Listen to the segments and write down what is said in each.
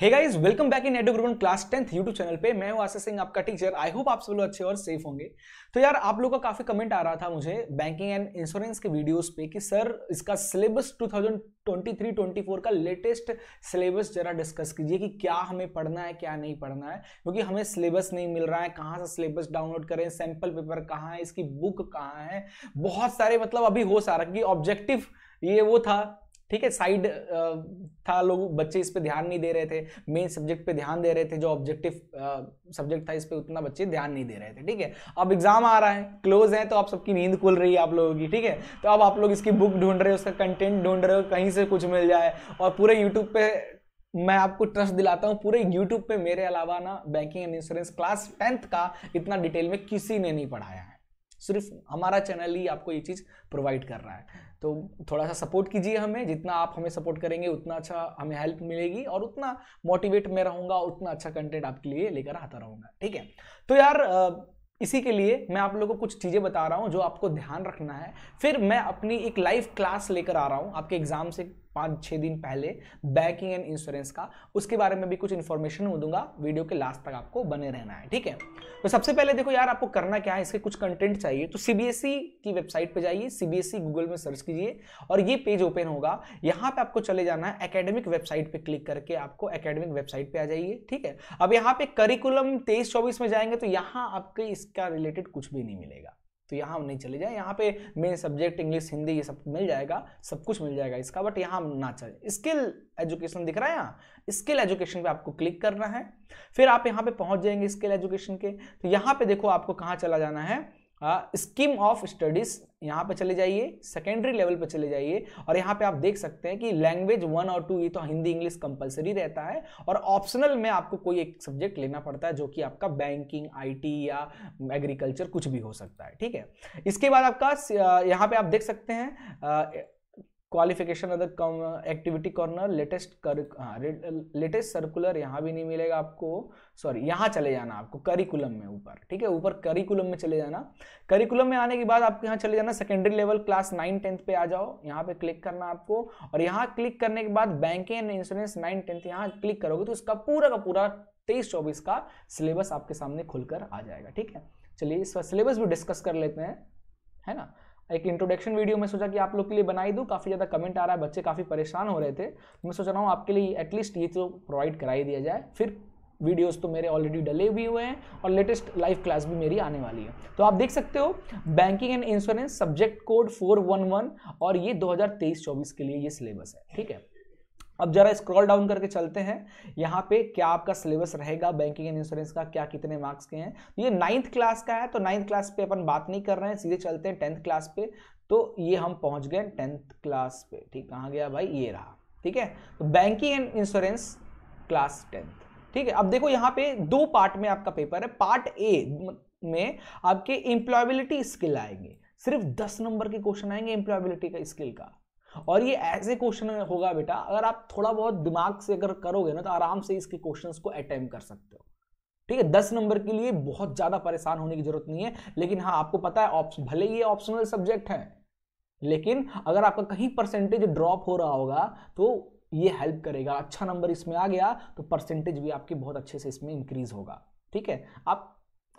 hey guys welcome back in Edugrown class tenth YouTube channel पे मैं हूं सिंह आपका टीचर आई होप आप सब लोग अच्छे और सेफ होंगे तो यार आप लोगों का काफी कमेंट आ रहा था मुझे बैंकिंग एंड इंश्योरेंस के वीडियोस पे कि सर इसका सिलेबस 2023-24 का लेटेस्ट सिलेबस जरा डिस्कस कीजिए कि क्या हमें पढ़ना है क्या नहीं पढ़ना है क्योंकि हमें सिलेबस नहीं मिल रहा है कहाँ से सिलेबस डाउनलोड करें सैंपल पेपर कहाँ है इसकी बुक कहाँ है बहुत सारे मतलब अभी हो सारा क्योंकि ऑब्जेक्टिव ये वो था ठीक है साइड था लोग बच्चे इस पर ध्यान नहीं दे रहे थे मेन सब्जेक्ट पे ध्यान दे रहे थे जो ऑब्जेक्टिव सब्जेक्ट था इस पर उतना बच्चे ध्यान नहीं दे रहे थे ठीक है अब एग्जाम आ रहा है क्लोज है तो आप सबकी नींद खुल रही है आप लोगों की ठीक है तो अब आप लोग इसकी बुक ढूंढ रहे हो उसका कंटेंट ढूंढ रहे हो कहीं से कुछ मिल जाए और पूरे यूट्यूब पे मैं आपको ट्रस्ट दिलाता हूँ पूरे यूट्यूब पे मेरे अलावा ना banking and insurance class tenth का इतना डिटेल में किसी ने नहीं पढ़ाया है सिर्फ हमारा चैनल ही आपको ये चीज़ प्रोवाइड कर रहा है तो थोड़ा सा सपोर्ट कीजिए हमें जितना आप हमें सपोर्ट करेंगे उतना अच्छा हमें हेल्प मिलेगी और उतना मोटिवेट मैं रहूँगा उतना अच्छा कंटेंट आपके लिए लेकर आता रहूँगा ठीक है तो यार इसी के लिए मैं आप लोगों को कुछ चीज़ें बता रहा हूँ जो आपको ध्यान रखना है फिर मैं अपनी एक लाइव क्लास लेकर आ रहा हूँ आपके एग्ज़ाम से पाँच छः दिन पहले बैंकिंग एंड इंश्योरेंस का उसके बारे में भी कुछ इन्फॉर्मेशन मैं दूंगा वीडियो के लास्ट तक आपको बने रहना है ठीक है तो सबसे पहले देखो यार आपको करना क्या है इसके कुछ कंटेंट चाहिए तो सीबीएसई e की वेबसाइट पर जाइए सीबीएसई गूगल e में सर्च कीजिए और ये पेज ओपन होगा यहाँ पे आपको चले जाना है एकेडमिक वेबसाइट पे क्लिक करके आपको एकेडमिक वेबसाइट पे आ जाइए ठीक है अब यहाँ पे करिकुलम तेईस चौबीस में जाएंगे तो यहाँ आपके इसका रिलेटेड कुछ भी नहीं मिलेगा तो यहाँ हम नहीं चले जाए यहाँ पे मेन सब्जेक्ट इंग्लिश हिंदी ये सब मिल जाएगा सब कुछ मिल जाएगा इसका बट यहाँ हम ना चले स्किल एजुकेशन दिख रहा है यहाँ स्किल एजुकेशन पे आपको क्लिक करना है फिर आप यहाँ पे पहुँच जाएंगे स्किल एजुकेशन के तो यहाँ पे देखो आपको कहाँ चला जाना है स्कीम ऑफ स्टडीज यहाँ पे चले जाइए सेकेंडरी लेवल पे चले जाइए और यहाँ पे आप देख सकते हैं कि लैंग्वेज वन और टू ये तो हिंदी इंग्लिश कंपलसरी रहता है और ऑप्शनल में आपको कोई एक सब्जेक्ट लेना पड़ता है जो कि आपका बैंकिंग आईटी या एग्रीकल्चर कुछ भी हो सकता है ठीक है इसके बाद आपका यहाँ पे आप देख सकते हैं qualification other activity corner latest कर लेटेस्ट सर्कुलर यहाँ भी नहीं मिलेगा आपको सॉरी यहाँ चले जाना आपको करिकुलम में ऊपर ठीक है ऊपर करिकुलम में चले जाना करिकुलम में आने के बाद आपको यहाँ चले जाना secondary level class nine tenth पे आ जाओ यहाँ पे क्लिक करना आपको और यहाँ क्लिक करने के बाद banking and insurance nine tenth यहाँ क्लिक करोगे तो इसका पूरा का पूरा तेईस चौबीस का सिलेबस आपके सामने खुलकर आ जाएगा ठीक है चलिए इस सिलेबस भी डिस्कस कर लेते हैं है ना एक इंट्रोडक्शन वीडियो मैं सोचा कि आप लोग के लिए बनाई दूँ काफ़ी ज़्यादा कमेंट आ रहा है बच्चे काफ़ी परेशान हो रहे थे तो मैं सोच रहा हूँ आपके लिए एटलीस्ट ये तो प्रोवाइड करा ही दिया जाए फिर वीडियोस तो मेरे ऑलरेडी डले भी हुए हैं और लेटेस्ट लाइव क्लास भी मेरी आने वाली है तो आप देख सकते हो banking and insurance subject code 411 और ये 2023-24 के लिए ये सिलेबस है ठीक है अब जरा स्क्रॉल डाउन करके चलते हैं यहाँ पे क्या आपका सिलेबस रहेगा बैंकिंग एंड इंश्योरेंस का क्या कितने मार्क्स के हैं तो ये नाइन्थ क्लास का है तो नाइन्थ क्लास पे अपन बात नहीं कर रहे हैं सीधे चलते हैं टेंथ क्लास पे तो ये हम पहुँच गए टेंथ क्लास पे ठीक कहाँ गया भाई ये रहा ठीक है तो banking and insurance class tenth ठीक है अब देखो यहाँ पे दो पार्ट में आपका पेपर है पार्ट ए में आपके एम्प्लॉयबिलिटी स्किल आएंगे सिर्फ दस नंबर के क्वेश्चन आएंगे एम्प्लॉयबिलिटी का स्किल का और ये ऐसे क्वेश्चन होगा बेटा अगर आप थोड़ा बहुत दिमाग से अगर करोगे ना तो आराम से इसके क्वेश्चन को अटेम्प कर सकते हो ठीक है दस नंबर के लिए बहुत ज्यादा परेशान होने की जरूरत नहीं है लेकिन हाँ आपको पता है ऑप्शन भले ही ये ऑप्शनल सब्जेक्ट है लेकिन अगर आपका कहीं परसेंटेज ड्रॉप हो रहा होगा तो ये हेल्प करेगा अच्छा नंबर इसमें आ गया तो परसेंटेज भी आपके बहुत अच्छे से इसमें इंक्रीज होगा ठीक है आप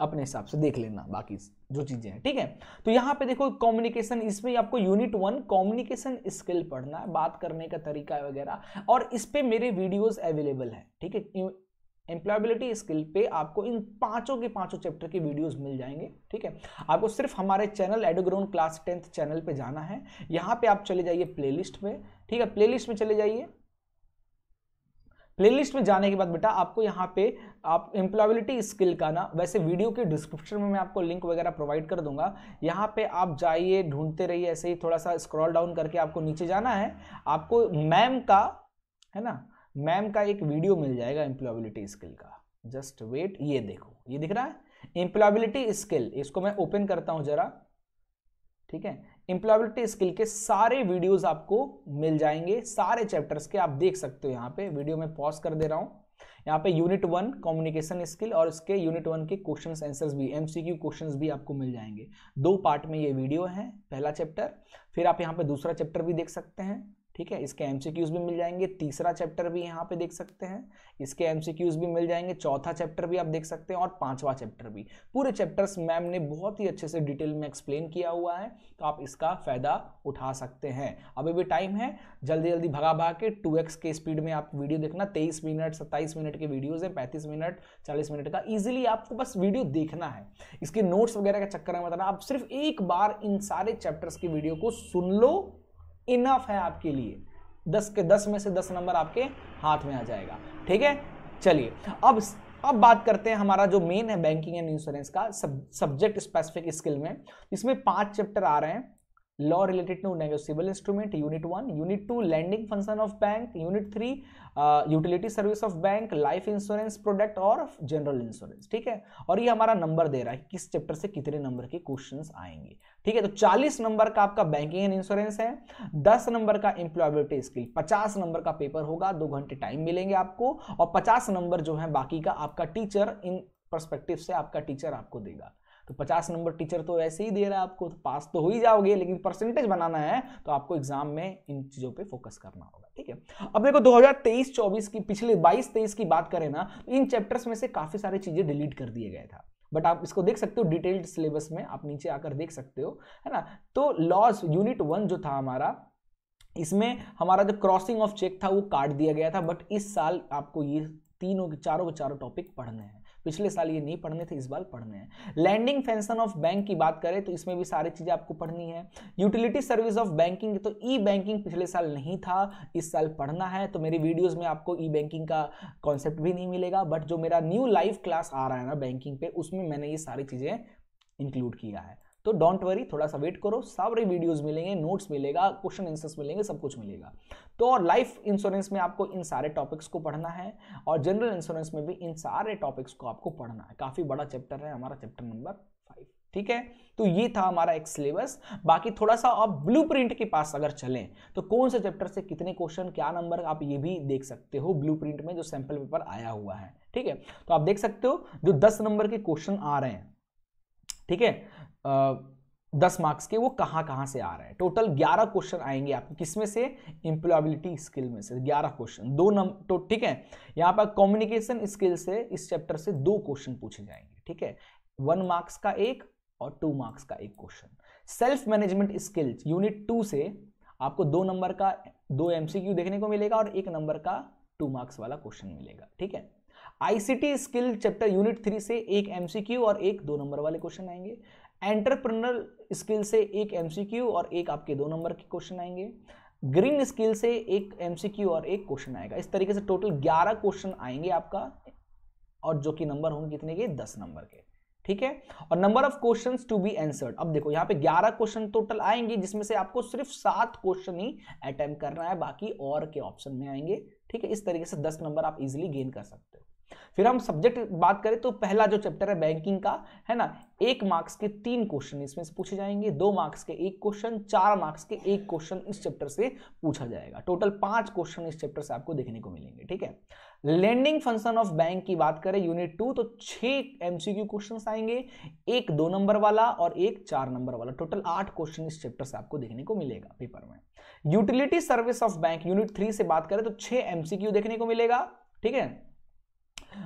अपने हिसाब से देख लेना बाकी जो चीज़ें हैं ठीक है तो यहाँ पे देखो कम्युनिकेशन इसमें आपको यूनिट वन कम्युनिकेशन स्किल पढ़ना है बात करने का तरीका वगैरह और इस पर मेरे वीडियोस अवेलेबल है ठीक है एम्प्लॉयबिलिटी स्किल पे आपको इन पांचों के पांचों चैप्टर के वीडियोस मिल जाएंगे ठीक है आपको सिर्फ हमारे channel Edugrown class tenth channel पे जाना है यहाँ पे आप चले जाइए प्लेलिस्ट में ठीक है प्लेलिस्ट में चले जाइए प्लेलिस्ट में जाने के बाद बेटा आपको यहाँ पे आप एम्प्लॉयबिलिटी स्किल का ना वैसे वीडियो के डिस्क्रिप्शन में मैं आपको लिंक वगैरह प्रोवाइड कर दूंगा यहाँ पे आप जाइए ढूंढते रहिए ऐसे ही थोड़ा सा स्क्रॉल डाउन करके आपको नीचे जाना है आपको मैम का है ना मैम का एक वीडियो मिल जाएगा एम्प्लॉयबिलिटी स्किल का जस्ट वेट ये देखो ये दिख रहा है एम्प्लॉयबिलिटी स्किल इसको मैं ओपन करता हूँ जरा ठीक है इंप्लॉयबिलिटी स्किल के सारे वीडियोस आपको मिल जाएंगे सारे चैप्टर्स के आप देख सकते हो यहाँ पे वीडियो में पॉज कर दे रहा हूँ यहाँ पे यूनिट वन कम्युनिकेशन स्किल और इसके यूनिट वन के क्वेश्चंस आंसर्स भी एमसीक्यू क्वेश्चंस भी आपको मिल जाएंगे दो पार्ट में ये वीडियो है पहला चैप्टर फिर आप यहाँ पे दूसरा चैप्टर भी देख सकते हैं ठीक है इसके एम भी मिल जाएंगे तीसरा चैप्टर भी यहाँ पे देख सकते हैं इसके एम भी मिल जाएंगे चौथा चैप्टर भी आप देख सकते हैं और पांचवा चैप्टर भी पूरे चैप्टर्स मैम ने बहुत ही अच्छे से डिटेल में एक्सप्लेन किया हुआ है तो आप इसका फ़ायदा उठा सकते हैं अभी भी टाइम है जल्दी जल्दी भगा भगा के टू के स्पीड में आप वीडियो देखना तेईस मिनट सत्ताईस मिनट के वीडियोज़ हैं पैंतीस मिनट चालीस मिनट का ईजिली आपको बस वीडियो देखना है इसके नोट्स वगैरह का चक्कर में बताना आप सिर्फ एक बार इन सारे चैप्टर्स की वीडियो को सुन लो इनफ है आपके लिए दस के दस में से दस नंबर आपके हाथ में आ जाएगा ठीक है चलिए अब अब बात करते हैं हमारा जो मेन है बैंकिंग एंड इंश्योरेंस का सब, सब्जेक्ट स्पेसिफिक स्किल में इसमें पांच चैप्टर आ रहे हैं law related to negotiable instrument unit 1 unit 2 lending function of bank unit 3 uh, utility service of bank life insurance product और general insurance ठीक है और ये हमारा नंबर दे रहा है किस चैप्टर से कितने नंबर के क्वेश्चंस आएंगे ठीक है तो 40 नंबर का आपका बैंकिंग एंड इंश्योरेंस है 10 नंबर का एम्प्लॉयबिलिटी स्किल 50 नंबर का पेपर होगा दो घंटे टाइम मिलेंगे आपको और 50 नंबर जो है बाकी का आपका टीचर इन परस्पेक्टिव से आपका टीचर आपको देगा तो पचास नंबर टीचर तो ऐसे ही दे रहा है आपको तो पास तो हो ही जाओगे लेकिन परसेंटेज बनाना है तो आपको एग्जाम में इन चीज़ों पे फोकस करना होगा ठीक है अब देखो 2023-24 की पिछले 22-23 की बात करें ना तो इन चैप्टर्स में से काफ़ी सारी चीज़ें डिलीट कर दिए गए था बट आप इसको देख सकते हो डिटेल्ड सिलेबस में आप नीचे आकर देख सकते हो है ना तो लॉस यूनिट वन जो था हमारा इसमें हमारा जो क्रॉसिंग ऑफ चेक था वो काट दिया गया था बट इस साल आपको ये तीनों के चारों के चारों टॉपिक पढ़ने हैं पिछले साल ये नहीं पढ़ने थे इस बार पढ़ने हैं लैंडिंग फंक्शन ऑफ बैंक की बात करें तो इसमें भी सारी चीज़ें आपको पढ़नी है यूटिलिटी सर्विस ऑफ बैंकिंग तो ई बैंकिंग पिछले साल नहीं था इस साल पढ़ना है तो मेरी वीडियोज़ में आपको ई बैंकिंग का कॉन्सेप्ट भी नहीं मिलेगा बट जो मेरा न्यू लाइव क्लास आ रहा है ना बैंकिंग पे उसमें मैंने ये सारी चीज़ें इंक्लूड किया है तो डोंट वरी थोड़ा सा वेट करो सारे वीडियोस मिलेंगे नोट्स मिलेगा क्वेश्चन आंसर्स मिलेंगे सब कुछ मिलेगा तो और लाइफ इंश्योरेंस में आपको इन सारे टॉपिक्स को पढ़ना है और जनरल इंश्योरेंस में भी इन सारे टॉपिक्स को आपको पढ़ना है काफ़ी बड़ा चैप्टर है हमारा चैप्टर नंबर फाइव ठीक है तो ये था हमारा एक सिलेबस बाकी थोड़ा सा आप ब्लू के पास अगर चलें तो कौन से चैप्टर से कितने क्वेश्चन क्या नंबर आप ये भी देख सकते हो ब्लू में जो सैंपल पेपर आया हुआ है ठीक है तो आप देख सकते हो जो दस नंबर के क्वेश्चन आ रहे हैं ठीक है दस मार्क्स के वो कहाँ कहाँ से आ रहे हैं टोटल ग्यारह क्वेश्चन आएंगे आपको किसमें से इम्प्लॉयबिलिटी स्किल में से ग्यारह क्वेश्चन दो नंबर तो ठीक है यहाँ पर कम्युनिकेशन स्किल से इस चैप्टर से दो क्वेश्चन पूछे जाएंगे ठीक है वन मार्क्स का एक और टू मार्क्स का एक question self management skills unit two से आपको दो नंबर का दो एमसीक्यू देखने को मिलेगा और एक नंबर का टू मार्क्स वाला क्वेश्चन मिलेगा ठीक है ICT skill chapter unit three से एक एमसीक्यू और एक दो नंबर वाले क्वेश्चन आएंगे एंटरप्रनर स्किल से एक एमसीक्यू और एक आपके दो नंबर के क्वेश्चन आएंगे ग्रीन स्किल से एक एमसीक्यू और एक क्वेश्चन आएगा इस तरीके से टोटल 11 क्वेश्चन आएंगे आपका और जो कि नंबर होंगे कितने के 10 नंबर के ठीक है और number of questions to be answered अब देखो यहाँ पे 11 क्वेश्चन टोटल आएंगे जिसमें से आपको सिर्फ सात क्वेश्चन ही अटेम्प्ट करना है बाकी और के ऑप्शन में आएंगे ठीक है इस तरीके से दस नंबर आप इजिली गेन कर सकते हो फिर हम सब्जेक्ट बात करें तो पहला जो चैप्टर है बैंकिंग का है ना एक मार्क्स के तीन क्वेश्चन इसमें से पूछे जाएंगे दो मार्क्स के एक क्वेश्चन चार मार्क्स के एक क्वेश्चन इस चैप्टर से पूछा जाएगा टोटल पांच क्वेश्चन इस चैप्टर से आपको देखने को मिलेंगे ठीक है लेंडिंग फंक्शन ऑफ बैंक की बात करें यूनिट टू तो छह एमसीक्यू क्वेश्चन आएंगे एक दो नंबर वाला और एक चार नंबर वाला टोटल आठ क्वेश्चन इस चैप्टर से आपको देखने को मिलेगा पेपर में utility service of bank unit three से बात करें तो छह एमसीक्यू देखने को मिलेगा ठीक है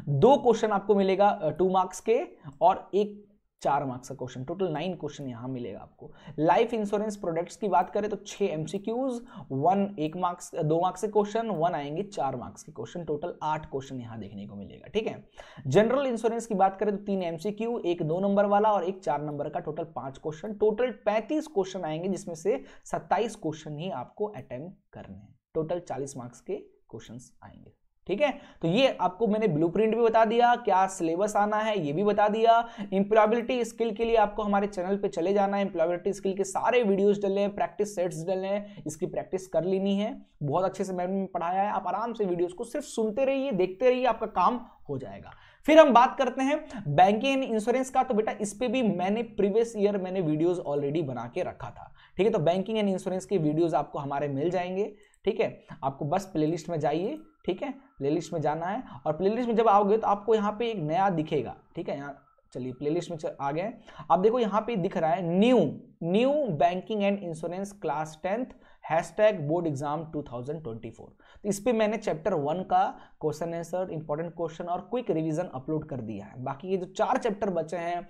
दो क्वेश्चन आपको मिलेगा टू मार्क्स के और एक चार मार्क्स का क्वेश्चन टोटल नाइन क्वेश्चन यहां मिलेगा आपको लाइफ इंश्योरेंस प्रोडक्ट्स की बात करें तो छः एमसीक्यूज वन एक मार्क्स दो मार्क्स के क्वेश्चन वन आएंगे चार मार्क्स के क्वेश्चन टोटल आठ क्वेश्चन यहां देखने को मिलेगा ठीक है जनरल इंश्योरेंस की बात करें तो तीन एमसीक्यू एक दो नंबर वाला और एक चार नंबर का टोटल पांच क्वेश्चन टोटल पैंतीस क्वेश्चन आएंगे जिसमें से सत्ताईस क्वेश्चन ही आपको अटेम्प्ट करने हैं टोटल चालीस मार्क्स के क्वेश्चन आएंगे ठीक है तो ये आपको मैंने ब्लू भी बता दिया क्या सिलेबस आना है ये भी बता दिया इंप्लॉयबिलिटी स्किल के लिए आपको हमारे चैनल पे चले जाना है इंप्लॉयबिलिटी स्किल के सारे वीडियोस डले हैं प्रैक्टिस सेट्स डले हैं इसकी प्रैक्टिस कर लेनी है बहुत अच्छे से मैंने पढ़ाया है आप आराम से वीडियोज को सिर्फ सुनते रहिए देखते रहिए आपका काम हो जाएगा फिर हम बात करते हैं बैंकिंग एंड इंश्योरेंस का तो बेटा इस पर भी मैंने प्रीवियस ईयर मैंने वीडियोस ऑलरेडी बना के रखा था ठीक है तो बैंकिंग एंड इंश्योरेंस के वीडियोस आपको हमारे मिल जाएंगे ठीक है आपको बस प्लेलिस्ट में जाइए ठीक है प्लेलिस्ट में जाना है और प्लेलिस्ट में जब आओगे तो आपको यहाँ पे एक नया दिखेगा ठीक है यहाँ चलिए प्लेलिस्ट में आ गए आप देखो यहाँ पे दिख रहा है new new banking and insurance class tenth hashtag board exam 2024 तो इस पर मैंने चैप्टर वन का क्वेश्चन आंसर इंपॉर्टेंट क्वेश्चन और क्विक रिवीजन अपलोड कर दिया है बाकी ये जो चार चैप्टर बचे हैं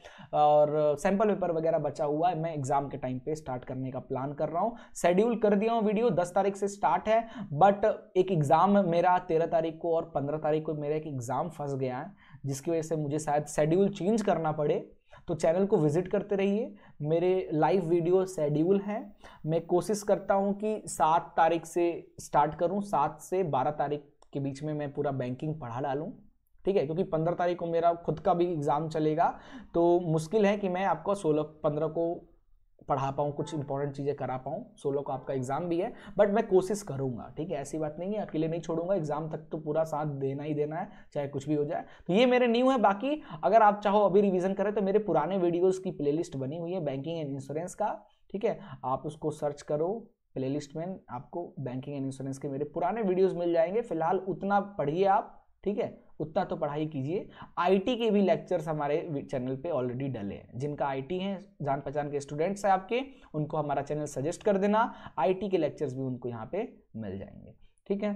और सैम्पल पेपर वगैरह बचा हुआ है मैं एग्जाम के टाइम पे स्टार्ट करने का प्लान कर रहा हूँ शेड्यूल कर दिया हूँ वीडियो दस तारीख से स्टार्ट है बट एक एग्ज़ाम मेरा तेरह तारीख को और पंद्रह तारीख को मेरा एक एग्ज़ाम फंस गया है जिसकी वजह से मुझे शायद शेड्यूल चेंज करना पड़े तो चैनल को विजिट करते रहिए मेरे लाइव वीडियो शेड्यूल हैं मैं कोशिश करता हूँ कि सात तारीख से स्टार्ट करूँ सात से बारह तारीख के बीच में मैं पूरा बैंकिंग पढ़ा डालूँ ठीक है क्योंकि पंद्रह तारीख को मेरा खुद का भी एग्ज़ाम चलेगा तो मुश्किल है कि मैं आपको सोलह पंद्रह को पढ़ा पाऊँ कुछ इंपॉर्टेंट चीज़ें करा पाऊँ सोलो को आपका एग्ज़ाम भी है बट मैं कोशिश करूँगा ठीक है ऐसी बात नहीं है अकेले नहीं छोड़ूंगा एग्ज़ाम तक तो पूरा साथ देना ही देना है चाहे कुछ भी हो जाए तो ये मेरे न्यू है बाकी अगर आप चाहो अभी रिविज़न करें तो मेरे पुराने वीडियोज़ की प्ले बनी हुई है बैंकिंग एंड इंश्योरेंस का ठीक है आप उसको सर्च करो प्लेलिस्ट में आपको बैंकिंग एंड इंश्योरेंस के मेरे पुराने वीडियोस मिल जाएंगे फिलहाल उतना पढ़िए आप ठीक है उतना तो पढ़ाई कीजिए आईटी के भी लेक्चर्स हमारे चैनल पे ऑलरेडी डले हैं जिनका आईटी है जान पहचान के स्टूडेंट्स हैं आपके उनको हमारा चैनल सजेस्ट कर देना आईटी के लेक्चर्स भी उनको यहाँ पे मिल जाएंगे ठीक है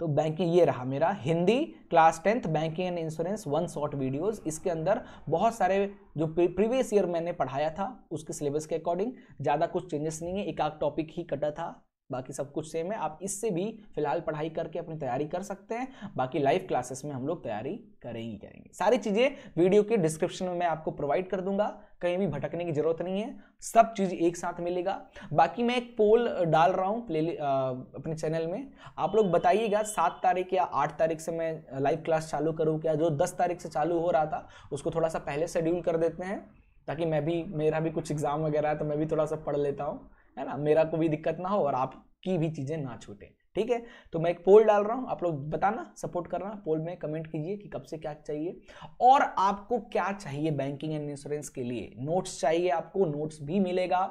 तो बैंकिंग ये रहा मेरा Hindi class tenth banking and insurance one short videos इसके अंदर बहुत सारे जो प्रीवियस ईयर मैंने पढ़ाया था उसके सिलेबस के अकॉर्डिंग ज़्यादा कुछ चेंजेस नहीं है एक आध टॉपिक ही कटा था बाकी सब कुछ सेम है आप इससे भी फिलहाल पढ़ाई करके अपनी तैयारी कर सकते हैं बाकी लाइव क्लासेस में हम लोग तैयारी करेंगे करेंगे सारी चीज़ें वीडियो के डिस्क्रिप्शन में मैं आपको प्रोवाइड कर दूंगा कहीं भी भटकने की जरूरत नहीं है सब चीज़ एक साथ मिलेगा बाकी मैं एक पोल डाल रहा हूँ प्ले अपने चैनल में आप लोग बताइएगा सात तारीख या आठ तारीख से मैं लाइव क्लास चालू करूँ क्या जो दस तारीख से चालू हो रहा था उसको थोड़ा सा पहले शेड्यूल कर देते हैं ताकि मैं भी मेरा भी कुछ एग्ज़ाम वगैरह है तो मैं भी थोड़ा सा पढ़ लेता हूँ है ना मेरा को भी दिक्कत ना हो और आपकी भी चीज़ें ना छूटें ठीक है तो मैं एक पोल डाल रहा हूँ आप लोग बताना सपोर्ट करना पोल में कमेंट कीजिए कि कब से क्या चाहिए और आपको क्या चाहिए बैंकिंग एंड इंश्योरेंस के लिए नोट्स चाहिए आपको नोट्स भी मिलेगा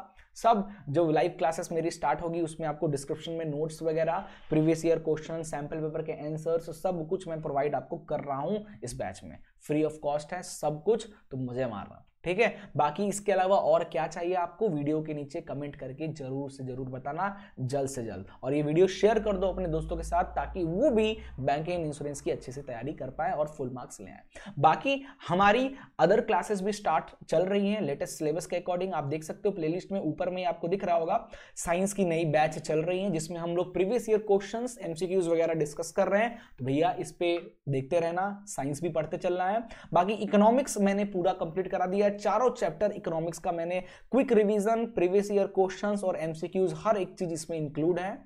सब जो लाइव क्लासेस मेरी स्टार्ट होगी उसमें आपको डिस्क्रिप्शन में नोट्स वगैरह previous year question sample paper के आंसर्स सब कुछ मैं प्रोवाइड आपको कर रहा हूँ इस बैच में फ्री ऑफ कॉस्ट है सब कुछ तो मुझे मारना ठीक है बाकी इसके अलावा और क्या चाहिए आपको वीडियो के नीचे कमेंट करके जरूर से जरूर बताना जल्द से जल्द और ये वीडियो शेयर कर दो अपने दोस्तों के साथ ताकि वो भी बैंकिंग इंश्योरेंस की अच्छे से तैयारी कर पाए और फुल मार्क्स ले आए बाकी हमारी अदर क्लासेस भी स्टार्ट चल रही हैं लेटेस्ट सिलेबस के अकॉर्डिंग आप देख सकते हो प्लेलिस्ट में ऊपर में आपको दिख रहा होगा साइंस की नई बैच चल रही है जिसमें हम लोग प्रीवियस ईयर क्वेश्चन एमसीक्यूज वगैरह डिस्कस कर रहे हैं तो भैया इस पे देखते रहना साइंस भी पढ़ते चलना है बाकी इकोनॉमिक्स मैंने पूरा कंप्लीट करा दिया चारों चैप्टर इकोनॉमिक्स का मैंने quick revision previous year questions और एमसीक्यूज हर एक चीज इसमें इंक्लूड है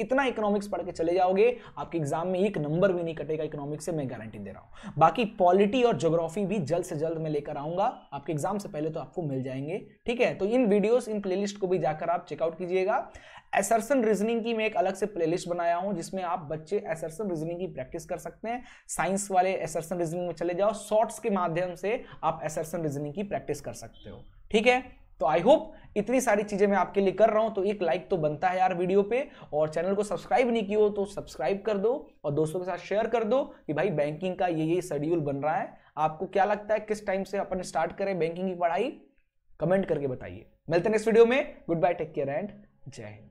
इतना इकोनॉमिक्स पढ़ के चले जाओगे आपके एग्जाम में एक नंबर भी नहीं कटेगा इकोनॉमिक्स से मैं गारंटी दे रहा हूं बाकी पॉलिटी और जोग्राफी भी जल्द से जल्द मैं लेकर आऊंगा आपके एग्जाम से पहले तो आपको मिल जाएंगे ठीक है तो इन वीडियोस इन प्लेलिस्ट को भी जाकर आप चेकआउट कीजिएगा एसर्सन रीजनिंग की मैं एक अलग से प्लेलिस्ट बनाया हूं जिसमें आप बच्चे एसर्सन रीजनिंग की प्रैक्टिस कर सकते हैं साइंस वाले एसर्सन रीजनिंग में चले जाओ शॉर्ट्स के माध्यम से आप एसर्सन रीजनिंग की प्रैक्टिस कर सकते हो ठीक है तो आई होप इतनी सारी चीजें मैं आपके लिए कर रहा हूं तो एक लाइक तो बनता है यार वीडियो पे और चैनल को सब्सक्राइब नहीं किया हो तो सब्सक्राइब कर दो और दोस्तों के साथ शेयर कर दो कि भाई बैंकिंग का ये ये शेड्यूल बन रहा है आपको क्या लगता है किस टाइम से अपन स्टार्ट करें बैंकिंग की पढ़ाई कमेंट करके बताइए मिलते नेक्स्ट वीडियो में good bye take care and जय हिंद